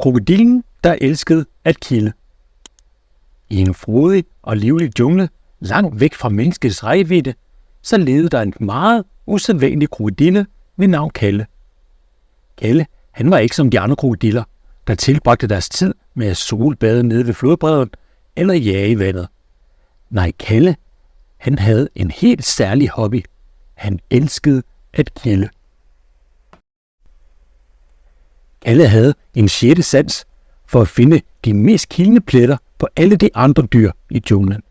Krokodillen, der elskede at kilde. I en frodig og livlig jungle, langt væk fra menneskets rækkevidde, så levede der en meget usædvanlig krokodille ved navn Kalle. Kalle, han var ikke som de andre krokodiller, der tilbragte deres tid med at solbade nede ved flodbredden eller jage i vandet. Nej, Kalle, han havde en helt særlig hobby. Han elskede at kilde. Alle havde en sjette sans for at finde de mest kildende pletter på alle de andre dyr i junglen.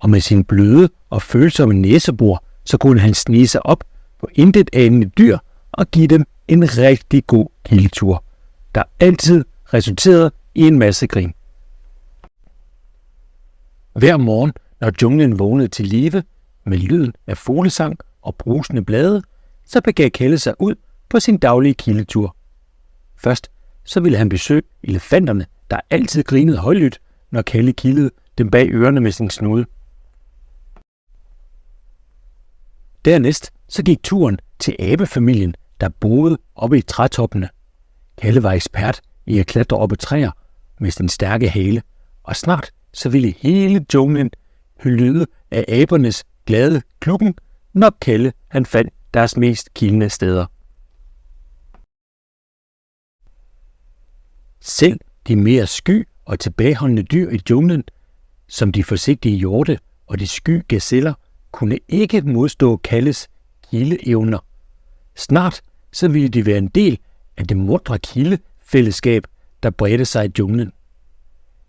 Og med sin bløde og følsomme næsebor, så kunne han snige sig op på intet anende dyr og give dem en rigtig god kildetur, der altid resulterede i en masse grin. Hver morgen, når junglen vågnede til live med lyden af fuglesang og brusende blade, så begav Kelle sig ud på sin daglige kildetur Først så ville han besøge elefanterne, der altid grinede højlydt, når Kalle kildede dem bag ørerne med sin snude. Dernæst så gik turen til abefamilien, der boede oppe i trætoppene. Kalle var ekspert i at klatre op i træer med sin stærke hale, og snart så ville hele junglen lyde af abernes glade klukken, når Kalle han fandt deres mest kildende steder. Selv de mere sky og tilbageholdende dyr i junglen, som de forsigtige hjorte og de sky gazeller, kunne ikke modstå Kalles kildeevner. Snart så ville de være en del af det mundre kildefællesskab, der bredte sig i junglen.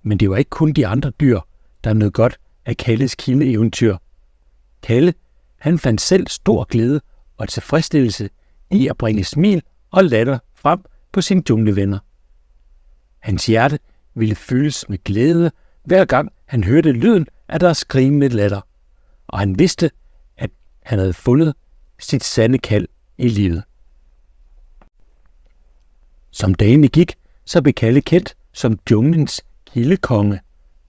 Men det var ikke kun de andre dyr, der nød godt af Kalles kildeeventyr. Kalle, han fandt selv stor glæde og tilfredsstillelse i at bringe smil og latter frem på sine junglevenner. Hans hjerte ville fyldes med glæde, hver gang han hørte lyden af deres skrigende latter. Og han vidste, at han havde fundet sit sande kald i livet. Som dagene gik, så blev Kalle kendt som junglens kildekonge.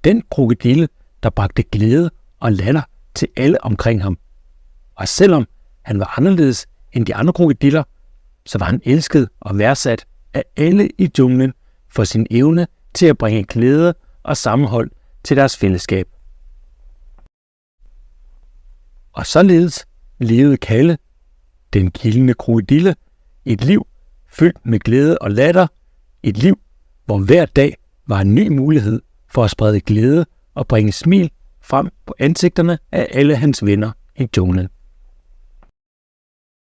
Den krokodille, der bragte glæde og latter til alle omkring ham. Og selvom han var anderledes end de andre krokodiller, så var han elsket og værdsat af alle i junglen for sin evne til at bringe glæde og sammenhold til deres fællesskab. Og således levede Kalle, den kildende krokodille, et liv fyldt med glæde og latter, et liv, hvor hver dag var en ny mulighed for at sprede glæde og bringe smil frem på ansigterne af alle hans venner i junglen.